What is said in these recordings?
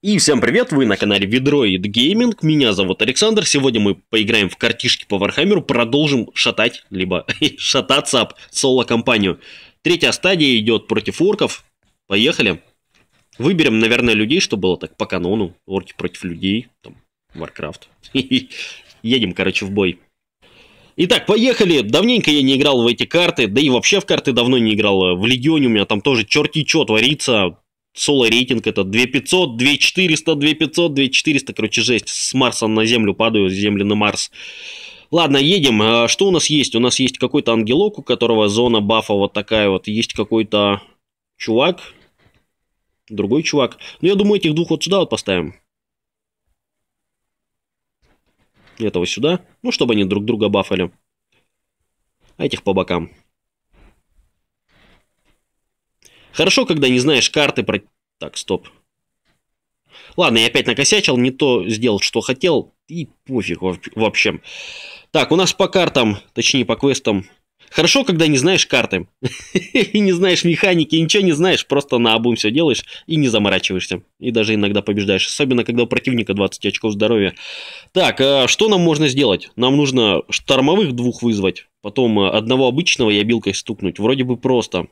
И всем привет, вы на канале Ведроид Гейминг, меня зовут Александр, сегодня мы поиграем в картишки по Вархаммеру, продолжим шатать, либо шататься об соло-компанию. Третья стадия идет против орков, поехали. Выберем, наверное, людей, что было так по канону, орки против людей, там, Варкрафт. Едем, короче, в бой. Итак, поехали. Давненько я не играл в эти карты, да и вообще в карты давно не играл. В Легионе у меня там тоже черти что творится соло рейтинг это 2500, 2400, 2500, 2400, короче, жесть. С Марса на Землю падаю, с Земли на Марс. Ладно, едем. А что у нас есть? У нас есть какой-то ангелок, у которого зона бафа вот такая вот. Есть какой-то чувак, другой чувак. Ну, я думаю, этих двух вот сюда вот поставим. Этого сюда. Ну, чтобы они друг друга бафали. А этих по бокам. Хорошо, когда не знаешь карты про... Так, стоп. Ладно, я опять накосячил, не то сделал, что хотел, и пофиг в общем. Так, у нас по картам, точнее по квестам. Хорошо, когда не знаешь карты. и не знаешь механики, ничего не знаешь, просто на обум все делаешь и не заморачиваешься. И даже иногда побеждаешь, особенно когда у противника 20 очков здоровья. Так, а что нам можно сделать? Нам нужно штормовых двух вызвать, потом а, одного обычного и обилкой стукнуть. Вроде бы просто.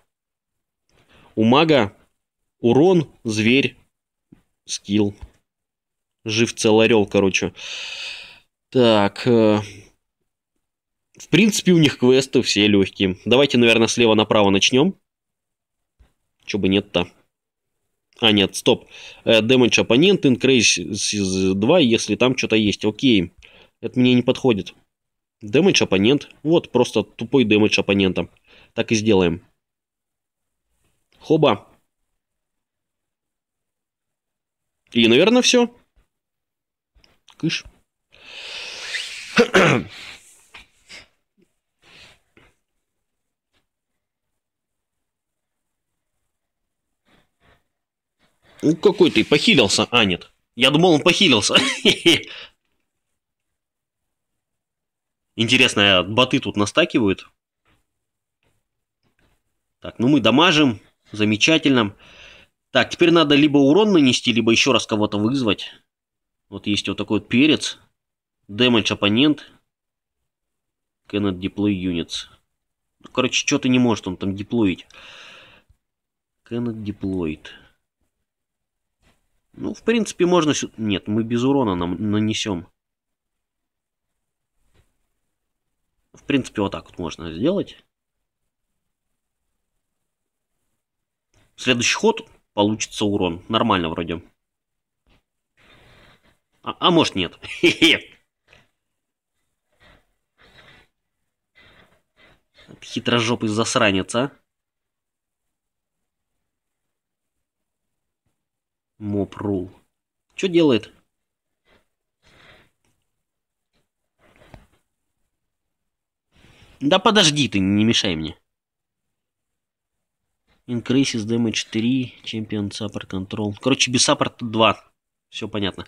У мага урон, зверь, скилл. Жив цел орел, короче. Так. Э, в принципе, у них квесты все легкие. Давайте, наверное, слева направо начнем. Чё бы нет-то. А, нет, стоп. Э, damage оппонент, increase 2, если там что-то есть. Окей. Это мне не подходит. Damage оппонент. Вот, просто тупой damage оппонента. Так и сделаем. Хоба. И, наверное, все. Кыш. Ну какой ты, похилился? А, нет. Я думал, он похилился. Интересно, а боты тут настакивают? Так, ну мы дамажим. Замечательно. Так, теперь надо либо урон нанести, либо еще раз кого-то вызвать. Вот есть вот такой вот перец. Damage оппонент. Cannot deploy units. Ну, короче, что-то не может он там деплоить. Cannot deployed. Ну, в принципе, можно... Нет, мы без урона нам нанесем. В принципе, вот так вот можно сделать. Следующий ход получится урон. Нормально вроде. А, а может нет. Хитрожопый засранец, а? Мопрул, Что делает? Да подожди ты, не мешай мне. Increases Damage 3, Champion Support Control. Короче, без саппорта 2. Все понятно.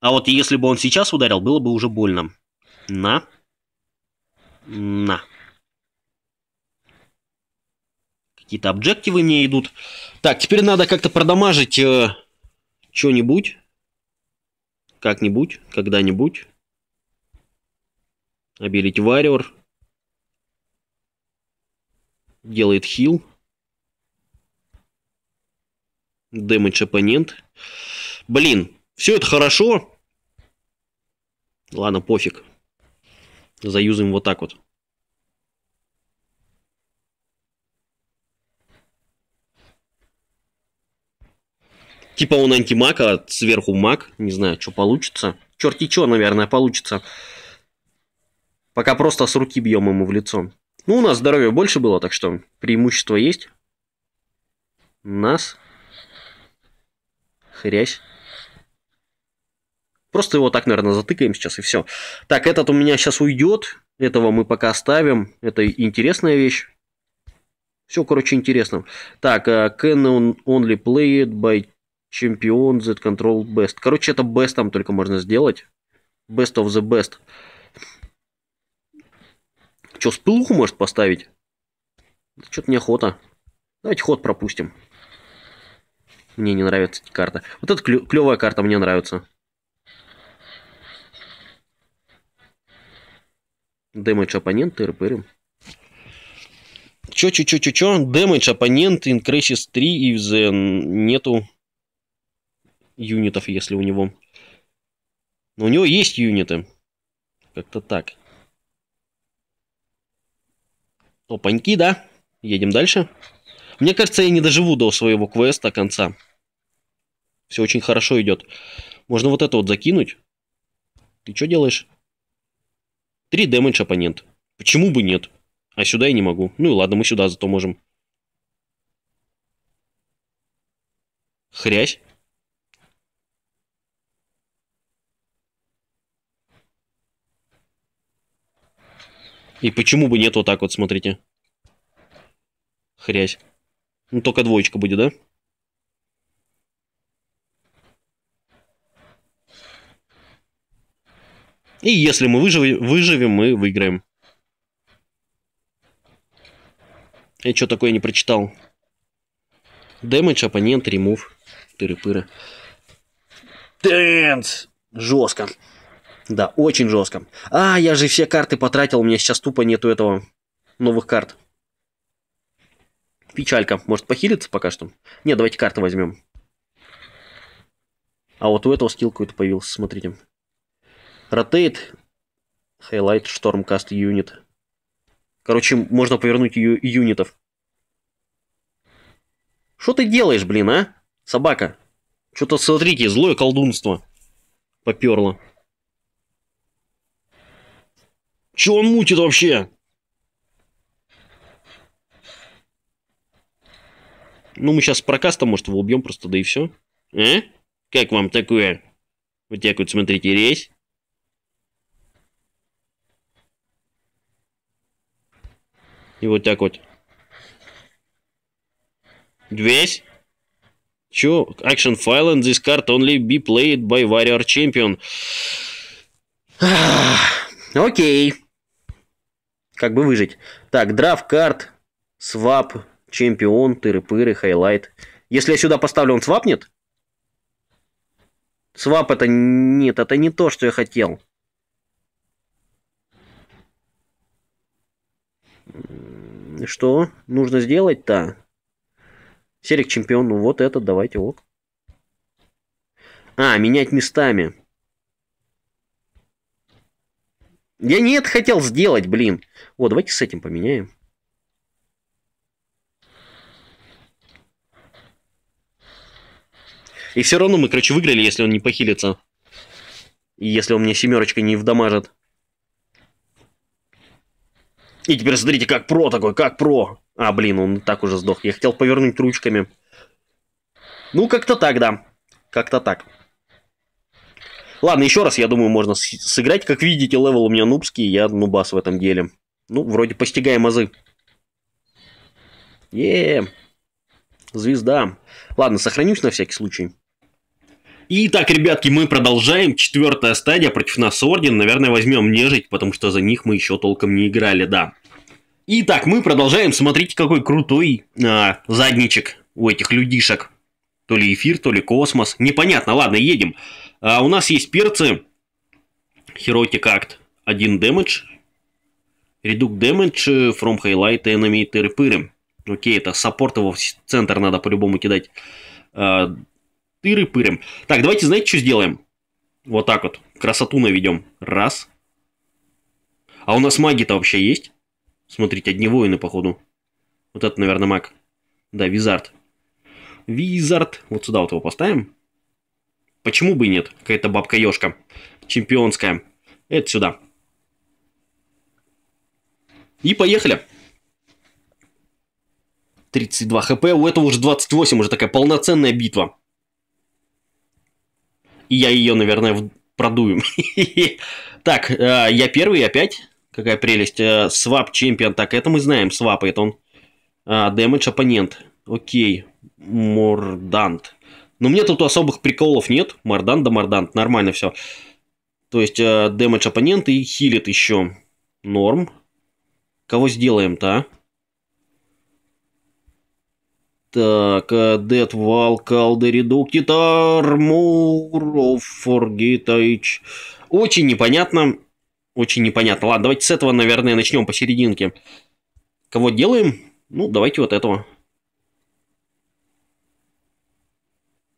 А вот если бы он сейчас ударил, было бы уже больно. На. На. Какие-то объективы мне идут. Так, теперь надо как-то продамажить э, что-нибудь. Как-нибудь, когда-нибудь. Обелить Варриор. Делает хил. Damage оппонент. Блин, все это хорошо. Ладно, пофиг. Заюзаем вот так вот. Типа он антимаг, а сверху маг. Не знаю, что получится. Черт, и что, наверное, получится. Пока просто с руки бьем ему в лицо. Ну, у нас здоровье больше было, так что преимущество есть. нас хрясь. Просто его так, наверное, затыкаем сейчас и все. Так, этот у меня сейчас уйдет. Этого мы пока оставим. Это интересная вещь. Все, короче, интересно. Так, э, can only play it by champion Z control best. Короче, это best там только можно сделать. Best of the best. Че, спылуху может поставить? Что-то неохота. Давайте ход пропустим. Мне не нравятся эти карты. Вот эта клевая карта, мне нравится. Дэмэдж оппонента, РПР. Чё, чё, чё, чё, чё? Дэмэдж оппонент, инкрэсис 3, и в нету юнитов, если у него. Но у него есть юниты. Как-то так. Опаньки, да? Едем дальше. Мне кажется, я не доживу до своего квеста конца. Все очень хорошо идет. Можно вот это вот закинуть. Ты что делаешь? Три дэмэдж оппонент. Почему бы нет? А сюда я не могу. Ну и ладно, мы сюда зато можем. Хрясь. И почему бы нет вот так вот, смотрите. Хрясь. Ну только двоечка будет, да? И если мы выживем, выживем мы выиграем. Я что такое не прочитал? Дэмэдж, оппонент, ремув. Тыры-пыры. Дэнс! Жестко. Да, очень жестко. А, я же все карты потратил, у меня сейчас тупо нету этого новых карт. Печалька. Может похилиться пока что? Не, давайте карты возьмем. А вот у этого скилл какой-то появился, смотрите. Rotate Highlight Stormcast Unit. Короче, можно повернуть ю юнитов. Что ты делаешь, блин, а? Собака. Что-то, смотрите, злое колдунство. Поперло. Че он мутит вообще? Ну, мы сейчас прокаста, может, его убьем просто, да и все. А? Э? Как вам такое? Вот так вот, смотрите, резь. И вот так вот. Весь. Чё? Action file and this card only be played by warrior champion. Окей. Как бы выжить. Так, драфт карт, свап, чемпион, тыры-пыры, хайлайт. Если я сюда поставлю, он свапнет? Свап это... Нет, это не то, что я хотел. Что нужно сделать-то? Серик чемпион, ну вот этот давайте ок. А, менять местами. Я не это хотел сделать, блин. О, давайте с этим поменяем. И все равно мы, короче, выиграли, если он не похилится. И если он мне семерочкой не вдамажит. И теперь смотрите, как про такой, как про. А, блин, он так уже сдох. Я хотел повернуть ручками. Ну, как-то так, да. Как-то так. Ладно, еще раз, я думаю, можно сыграть. Как видите, левел у меня нубский, я нубас в этом деле. Ну, вроде постигаем азы. е Звезда. Ладно, сохранюсь на всякий случай. Итак, ребятки, мы продолжаем. Четвертая стадия против нас Орден. Наверное, возьмем нежить, потому что за них мы еще толком не играли, да. Итак, мы продолжаем. Смотрите, какой крутой э, задничек у этих людишек. То ли эфир, то ли космос. Непонятно, ладно, едем. А у нас есть перцы. Heroic Act один damage. редук damage э, from highlight enemy тыры-пыры. Окей, это саппорт его в центр надо по-любому кидать. А, тыры-пыры. Так, давайте, знаете, что сделаем? Вот так вот. Красоту наведем. Раз. А у нас маги-то вообще есть? Смотрите, одни воины, походу. Вот это, наверное, маг. Да, Визард. Визард. Вот сюда вот его поставим. Почему бы и нет? Какая-то бабка-ёшка. Чемпионская. Это сюда. И поехали. 32 хп, у этого уже 28, уже такая полноценная битва. И я ее, наверное, продую. Так, э, я первый опять. Какая прелесть. Э, свап чемпион. Так, это мы знаем. Свап это он. Дэмэдж оппонент. Окей. Мордант. Но мне тут особых приколов нет. Мордант да мордант. Нормально все. То есть дэмэдж оппонент и хилит еще. Норм. Кого сделаем-то, а? Так, Дед Валкал, Дередуктитар, Муров, Форгитаич. Очень непонятно очень непонятно. Ладно, давайте с этого, наверное, начнем посерединке. Кого делаем? Ну, давайте вот этого.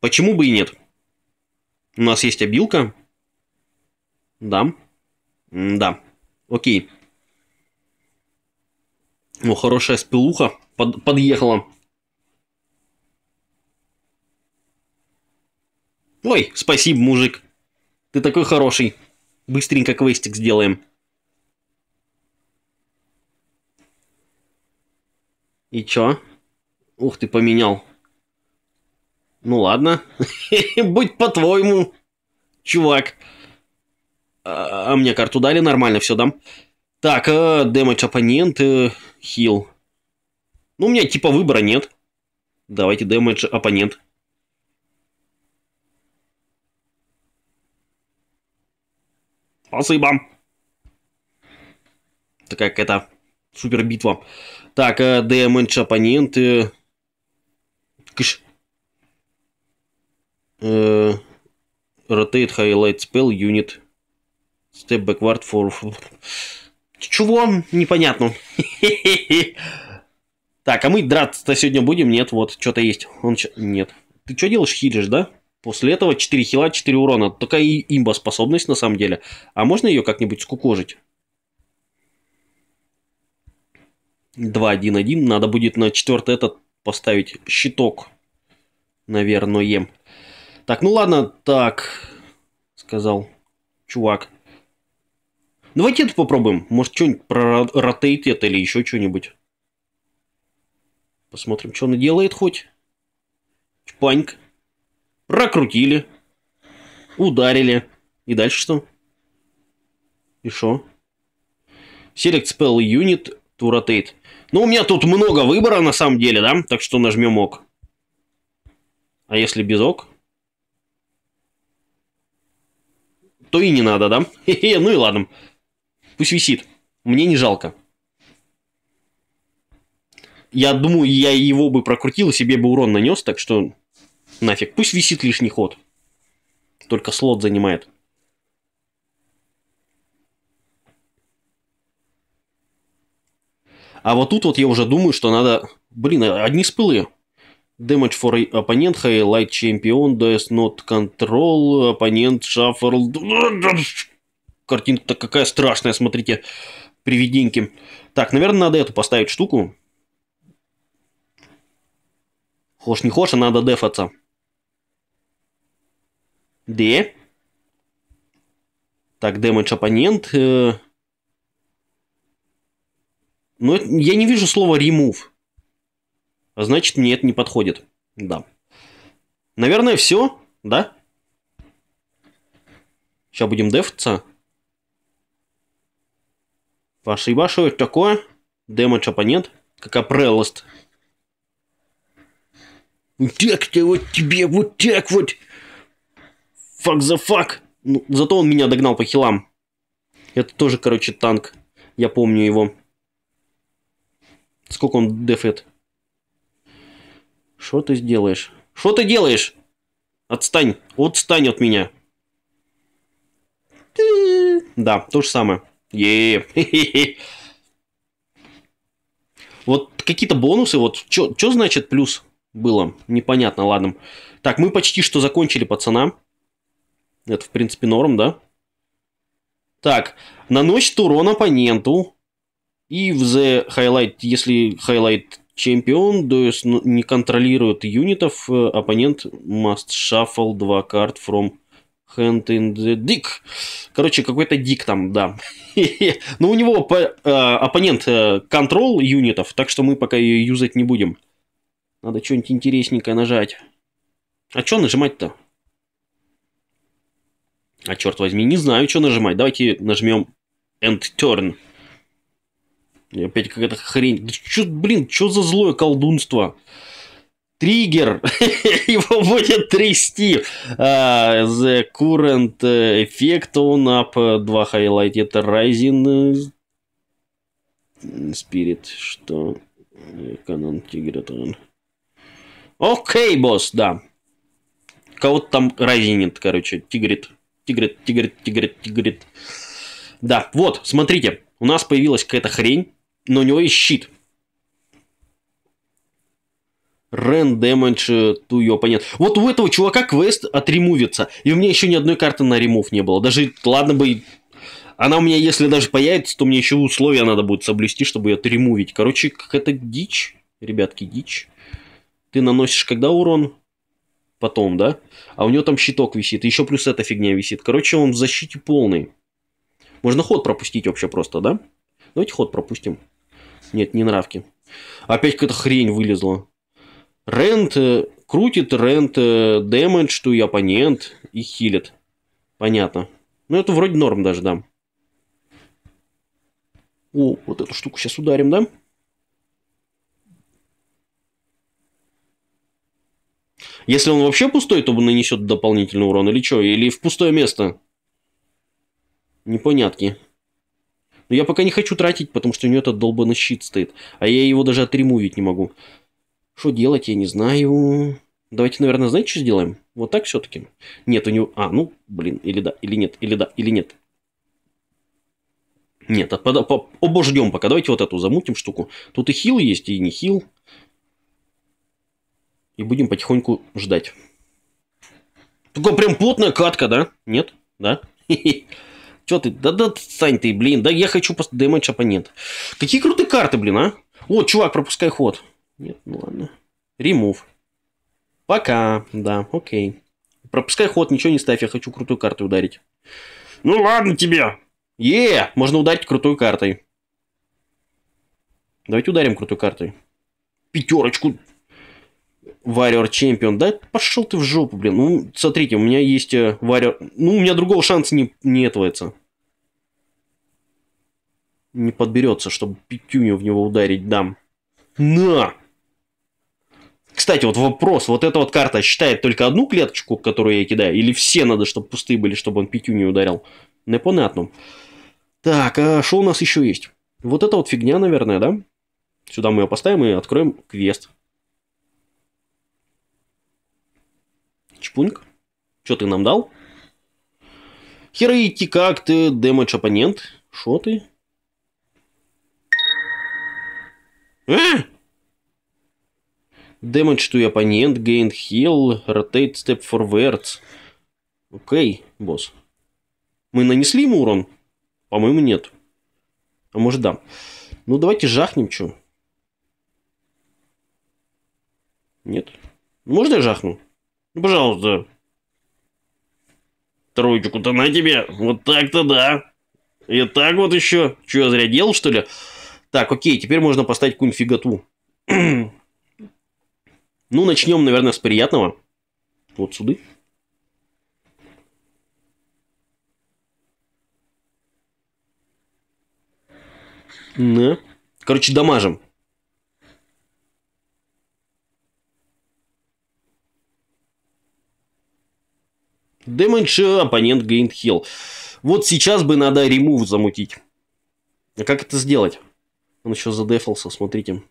Почему бы и нет? У нас есть обилка. Да. да. Окей. Ну, хорошая спилуха под, подъехала. Ой, спасибо, мужик. Ты такой хороший. Быстренько квестик сделаем. И чё? Ух ты, поменял. Ну ладно. Будь по-твоему, чувак. А, а, мне карту дали, нормально все дам. Так, э, дэмэдж оппонент, э, хил. Ну, у меня типа выбора нет. Давайте дэмэдж оппонент. Спасибо. Такая какая-то супер битва. Так, DMNч э, оппоненты. Кыш. Э, rotate Highlight Spell Unit. Step backward for... Чего? Непонятно. Так, а мы драться-то сегодня будем? Нет, вот, что-то есть. Он Нет. Ты что делаешь? Хилишь, да? После этого 4 хила, 4 урона. Такая имба способность на самом деле. А можно ее как-нибудь скукожить? 2-1-1. Надо будет на четвертый этот поставить щиток. Наверное. Так, ну ладно, так, сказал чувак. Давайте это попробуем. Может, что-нибудь про ротейт это или еще что-нибудь. Посмотрим, что он делает хоть. Чпаньк прокрутили, ударили. И дальше что? И что? Select Spell Unit to Rotate. Ну, у меня тут много выбора, на самом деле, да? Так что нажмем ОК. А если без ОК? То и не надо, да? Хе-хе, ну и ладно. Пусть висит. Мне не жалко. Я думаю, я его бы прокрутил и себе бы урон нанес, так что Нафиг. Пусть висит лишний ход. Только слот занимает. А вот тут вот я уже думаю, что надо... Блин, одни спылы. Damage for opponent, Light champion, does not control, opponent shuffle... Картинка-то какая страшная, смотрите. Привиденьки. Так, наверное, надо эту поставить штуку. Хошь не хошь, а надо дефаться. D. Так, damage оппонент. Э, Но ну, я не вижу слова remove. А значит, мне это не подходит. Да. Наверное, все, да? Сейчас будем дефаться. Ваша ваше, что это такое? Дэмэдж оппонент. Какая прелость. Вот так-то вот тебе, вот так вот. Fuck the fuck! Ну, зато он меня догнал по хилам. Это тоже, короче, танк. Я помню его. Сколько он дефет? Что ты сделаешь? Что ты делаешь? Отстань. Отстань от меня. Да, то же самое. е Вот какие-то бонусы, вот что значит плюс было? Непонятно, ладно. Так, мы почти что закончили, пацана. Это, в принципе, норм, да? Так, наносит урон оппоненту. И в The Highlight, если Highlight Чемпион, то есть ну, не контролирует юнитов, э, оппонент must shuffle два карт from hand in the dick. Короче, какой-то дик там, да. Но ну, у него э, оппонент контрол э, юнитов, так что мы пока ее юзать не будем. Надо что-нибудь интересненькое нажать. А что нажимать-то? А черт возьми, не знаю, что нажимать. Давайте нажмем End Turn. И опять какая-то хрень. Да чё, блин, что за злое колдунство? триггер, его будет трясти. Uh, the current effect on up 2 highlight, это Rising Spirit, что канон тигра там. Окей, босс, да. Кого-то там разинит, короче, тигрит тигрит, тигрит, тигрит, тигрит. Да, вот, смотрите, у нас появилась какая-то хрень, но у него есть щит. Рен damage to your opponent. Вот у этого чувака квест отремувится. И у меня еще ни одной карты на ремув не было. Даже, ладно бы, она у меня, если даже появится, то мне еще условия надо будет соблюсти, чтобы ее отремувить. Короче, какая-то дичь, ребятки, дичь. Ты наносишь когда урон? потом, да? А у него там щиток висит, еще плюс эта фигня висит. Короче, он в защите полный. Можно ход пропустить вообще просто, да? Давайте ход пропустим. Нет, не нравки. Опять какая-то хрень вылезла. Рент э, крутит, рент э, дэмэдж, то и оппонент, и хилит. Понятно. Ну, это вроде норм даже, да. О, вот эту штуку сейчас ударим, да? Если он вообще пустой, то нанесет дополнительный урон или что? Или в пустое место? Непонятки. Но я пока не хочу тратить, потому что у него этот долбанный щит стоит. А я его даже отремувить не могу. Что делать, я не знаю. Давайте, наверное, знаете, что сделаем? Вот так все-таки. Нет, у него... А, ну, блин, или да, или нет, или да, или нет. Нет, под... обождем пока. Давайте вот эту замутим штуку. Тут и хил есть, и не хил. И будем потихоньку ждать. Такая прям плотная катка, да? Нет? Да? Че ты? Да-да, Сань, ты, блин. Да я хочу просто дэмэдж оппонента. Какие крутые карты, блин, а? О, чувак, пропускай ход. Нет, ну ладно. Ремув. Пока. Да, окей. Пропускай ход, ничего не ставь, я хочу крутую карту ударить. Ну ладно тебе. Е, можно ударить крутой картой. Давайте ударим крутой картой. Пятерочку. Warrior Champion, да пошел ты в жопу, блин. Ну, смотрите, у меня есть э, Warrior... Ну, у меня другого шанса не, не этого не подберется, чтобы пятюню в него ударить дам. На! Кстати, вот вопрос. Вот эта вот карта считает только одну клеточку, которую я кидаю? Или все надо, чтобы пустые были, чтобы он пятюню ударил? Непонятно. Так, а что у нас еще есть? Вот эта вот фигня, наверное, да? Сюда мы ее поставим и откроем квест. Чпуньк. Что ты нам дал? Хера идти как ты, демедж оппонент. что ты? А? Damage to оппонент, gain heal, rotate step forwards. Окей, okay, босс. Мы нанесли ему урон? По-моему, нет. А может, да. Ну, давайте жахнем, что? Нет. Ну, можно я жахну? Ну, пожалуйста. Троечку-то на тебе. Вот так-то да. И так вот еще. Че, зря делал, что ли? Так, окей, теперь можно поставить какую-нибудь фиготу. ну, начнем, наверное, с приятного. Вот суды. Да. Короче, дамажем. Damage, э, оппонент gained heal. Вот сейчас бы надо ремув замутить. А как это сделать? Он еще задефался, смотрите.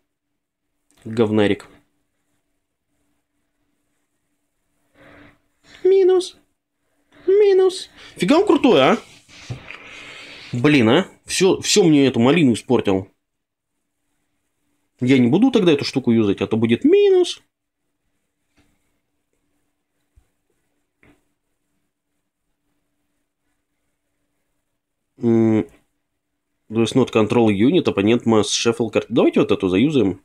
Говнарик. Минус. Минус. Фига он крутой, а? Блин, а? Все, все мне эту малину испортил. Я не буду тогда эту штуку юзать, а то будет минус. Mm. Does not control unit, оппонент must shuffle card. Давайте вот эту заюзаем.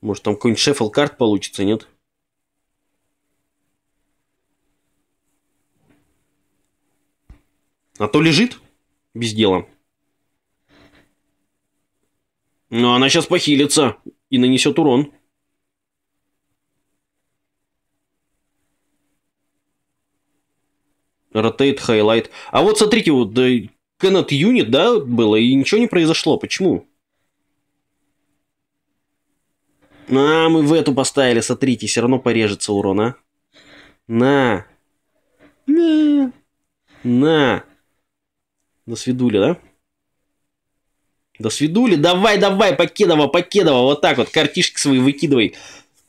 Может там какой-нибудь shuffle карт получится, нет? А то лежит без дела. Но ну, она сейчас похилится и нанесет урон. Rotate Highlight. А вот смотрите, вот Кеннет Юнит, да, было, и ничего не произошло. Почему? А, мы в эту поставили, смотрите, все равно порежется урон, а. На. На. На. До свидули, да? До свидули. Давай, давай, покедова, покедова. Вот так вот. Картишки свои выкидывай.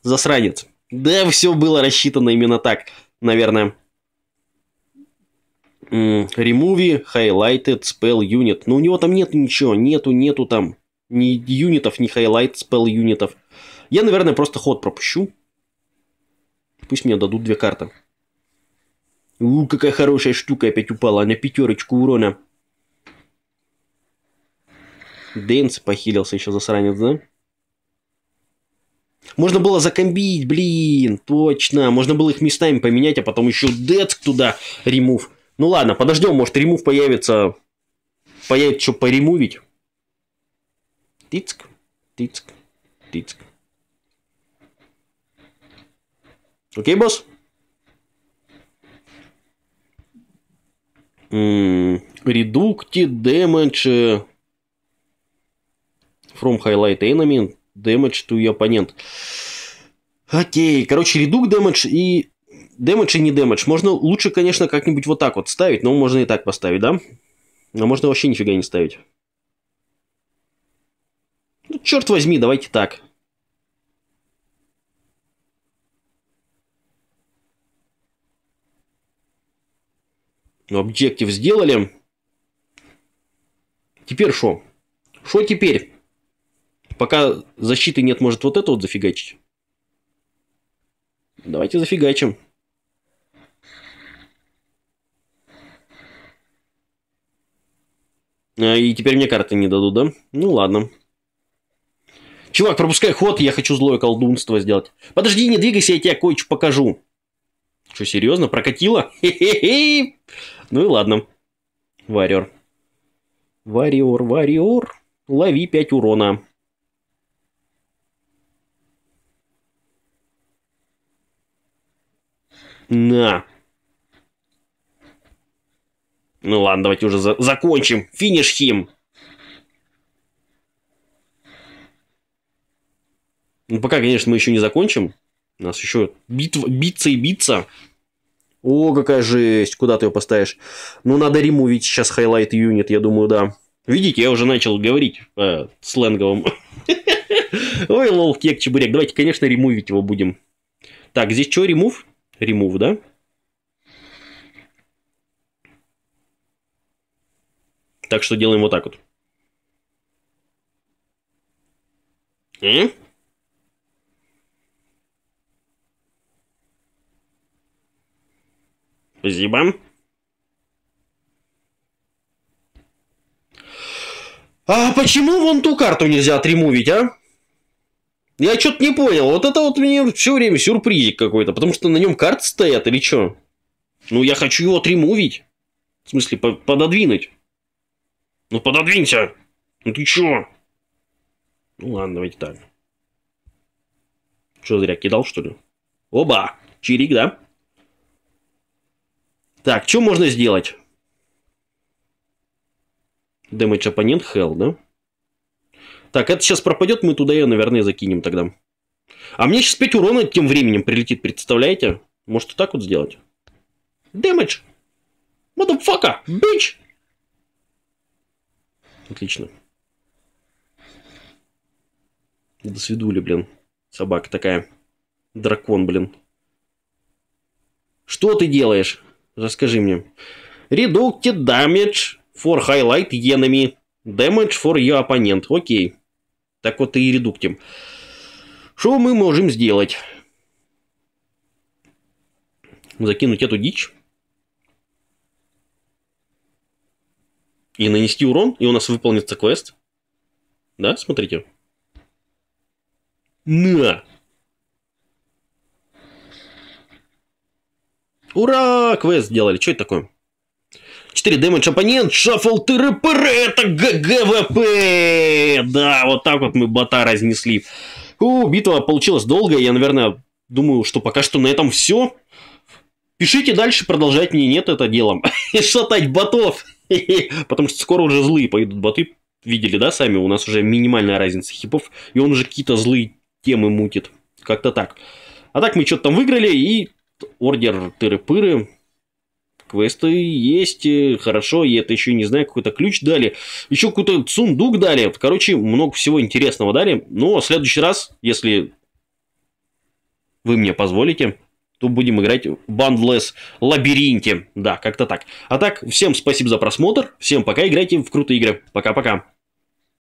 Засранец. Да, все было рассчитано именно так, наверное. Remove Highlighted Spell Unit. Но ну, у него там нет ничего, нету, нету там ни юнитов, ни Highlight Spell юнитов. Я, наверное, просто ход пропущу. Пусть мне дадут две карты. У, какая хорошая штука опять упала на пятерочку урона. Дэнс похилился еще засранец, да? Можно было закомбить, блин, точно. Можно было их местами поменять, а потом еще децк туда ремув. Ну ладно, подождем, может ремув появится, появится что поремувить. Тицк, тицк, тицк. Окей, босс? М-м-м. Редукти damage э, from highlight enemy damage to your opponent. Окей, короче, редук damage и Дэмэдж и не дэмэдж. Можно лучше, конечно, как-нибудь вот так вот ставить, но можно и так поставить, да? Но а можно вообще нифига не ставить. Ну, черт возьми, давайте так. Ну, объектив сделали. Теперь что? Что теперь? Пока защиты нет, может вот это вот зафигачить. Давайте зафигачим. Э, и теперь мне карты не дадут, да? Ну ладно. Чувак, пропускай ход, я хочу злое колдунство сделать. Подожди, не двигайся, я тебе кое-что покажу. Что, серьезно? Прокатило? Ну и ладно. Вариор, вариор, вариор, Лови 5 урона. На. Ну ладно, давайте уже за закончим. Финиш хим. Ну пока, конечно, мы еще не закончим. У нас еще битва, биться и биться. О, какая жесть, куда ты ее поставишь? Ну, надо ремувить сейчас хайлайт юнит, я думаю, да. Видите, я уже начал говорить э, сленговым. Ой, лол, кек, чебурек. Давайте, конечно, ремувить его будем. Так, здесь что, ремув? Ремув, да? Так что делаем вот так вот. И... Спасибо. А почему вон ту карту нельзя отремувить, а? Я что-то не понял. Вот это вот мне все время сюрпризик какой-то. Потому что на нем карты стоят или что? Ну, я хочу его отремувить. В смысле, пододвинуть. Ну пододвинься! Ну ты чё? Ну ладно, давайте так. Что, зря кидал, что ли? Оба! Чирик, да? Так, что можно сделать? Damage оппонент Hell, да? Так, это сейчас пропадет, мы туда ее, наверное, закинем тогда. А мне сейчас 5 урона тем временем прилетит, представляете? Может и так вот сделать? Damage! Motherfucker! Bitch! Отлично. До свидули, блин. Собака такая. Дракон, блин. Что ты делаешь? Расскажи мне. Reducted damage for highlight enemy. Damage for your opponent. Окей. Так вот и редуктим. Что мы можем сделать? Закинуть эту дичь. и нанести урон, и у нас выполнится квест. Да, смотрите. На! Ура! Квест сделали. Что это такое? 4 дэмэдж оппонент, шаффл тыры-пыры, это ГГВП! Да, вот так вот мы бота разнесли. У, битва получилась долгая, я, наверное, думаю, что пока что на этом все. Пишите дальше, продолжать мне нет это делом. Шатать ботов! Потому что скоро уже злые пойдут боты. Видели, да, сами? У нас уже минимальная разница хипов. И он уже какие-то злые темы мутит. Как-то так. А так мы что-то там выиграли, и ордер тыры-пыры. Квесты есть, хорошо, и это еще, не знаю, какой-то ключ дали. Еще какой-то сундук дали. Короче, много всего интересного дали. Но в следующий раз, если вы мне позволите, то будем играть в Bandless лабиринте. Да, как-то так. А так, всем спасибо за просмотр, всем пока, играйте в крутые игры. Пока-пока.